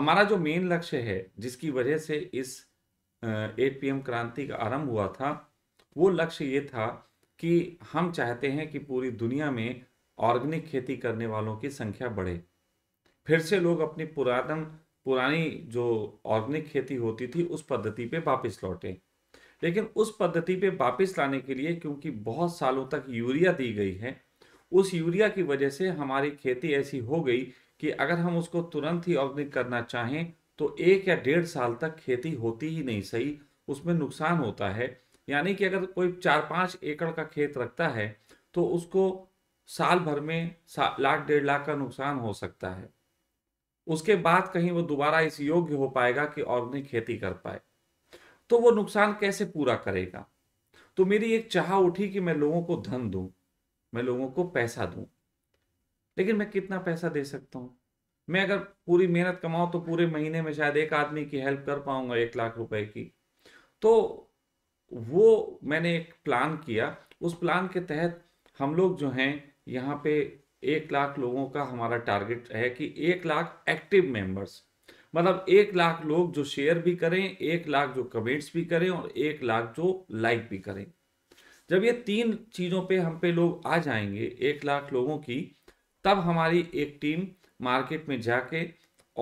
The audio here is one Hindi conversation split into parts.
हमारा जो मेन लक्ष्य है जिसकी वजह से इस एट पी क्रांति का आरंभ हुआ था वो लक्ष्य ये था कि हम चाहते हैं कि पूरी दुनिया में ऑर्गेनिक खेती करने वालों की संख्या बढ़े फिर से लोग अपनी पुरातन पुरानी जो ऑर्गेनिक खेती होती थी उस पद्धति पे वापस लौटे लेकिन उस पद्धति पे वापस लाने के लिए क्योंकि बहुत सालों तक यूरिया दी गई है उस यूरिया की वजह से हमारी खेती ऐसी हो गई कि अगर हम उसको तुरंत ही ऑर्गेनिक करना चाहें तो एक या डेढ़ साल तक खेती होती ही नहीं सही उसमें नुकसान होता है यानी कि अगर कोई चार पाँच एकड़ का खेत रखता है तो उसको साल भर में लाख डेढ़ लाख का नुकसान हो सकता है उसके बाद कहीं वो दोबारा इस योग्य हो पाएगा कि ऑर्गेनिक खेती कर पाए तो वो नुकसान कैसे पूरा करेगा तो मेरी एक चाह उठी कि मैं लोगों को धन दूं मैं लोगों को पैसा दूं लेकिन मैं कितना पैसा दे सकता हूँ मैं अगर पूरी मेहनत कमाऊँ तो पूरे महीने में शायद एक आदमी की हेल्प कर पाऊंगा एक लाख रुपए की तो वो मैंने एक प्लान किया उस प्लान के तहत हम लोग जो हैं यहाँ पे एक लाख लोगों का हमारा टारगेट है कि एक लाख एक्टिव मेंबर्स मतलब एक लाख लोग जो शेयर भी करें एक लाख जो कमेंट्स भी करें और एक लाख जो लाइक भी करें जब ये तीन चीज़ों पे हम पे लोग आ जाएंगे एक लाख लोगों की तब हमारी एक टीम मार्केट में जाके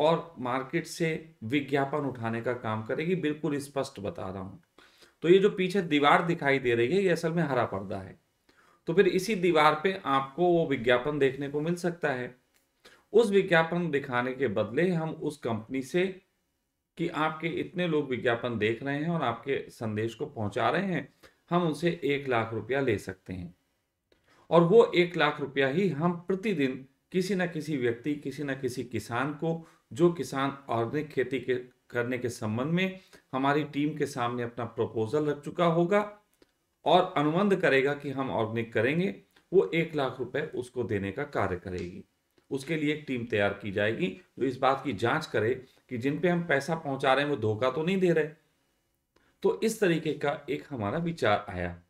और मार्केट से विज्ञापन उठाने का काम करेगी बिल्कुल स्पष्ट बता रहा हूँ तो ये जो पीछे दीवार दिखाई दे रही है ये असल में हरा पर्दा है तो फिर इसी दीवार पे आपको वो विज्ञापन देखने को मिल सकता है उस विज्ञापन दिखाने के बदले हम उस कंपनी से कि आपके इतने लोग विज्ञापन देख रहे हैं और आपके संदेश को पहुंचा रहे हैं हम उनसे एक लाख रुपया ले सकते हैं और वो एक लाख रुपया ही हम प्रतिदिन किसी न किसी व्यक्ति किसी न किसी किसान को जो किसान ऑर्गेनिक खेती के करने के संबंध में हमारी टीम के सामने अपना प्रपोजल रख चुका होगा और अनुबंध करेगा कि हम ऑर्गेनिक करेंगे वो एक लाख रुपए उसको देने का कार्य करेगी उसके लिए एक टीम तैयार की जाएगी जो इस बात की जांच करे कि जिन पे हम पैसा पहुंचा रहे हैं वो धोखा तो नहीं दे रहे तो इस तरीके का एक हमारा विचार आया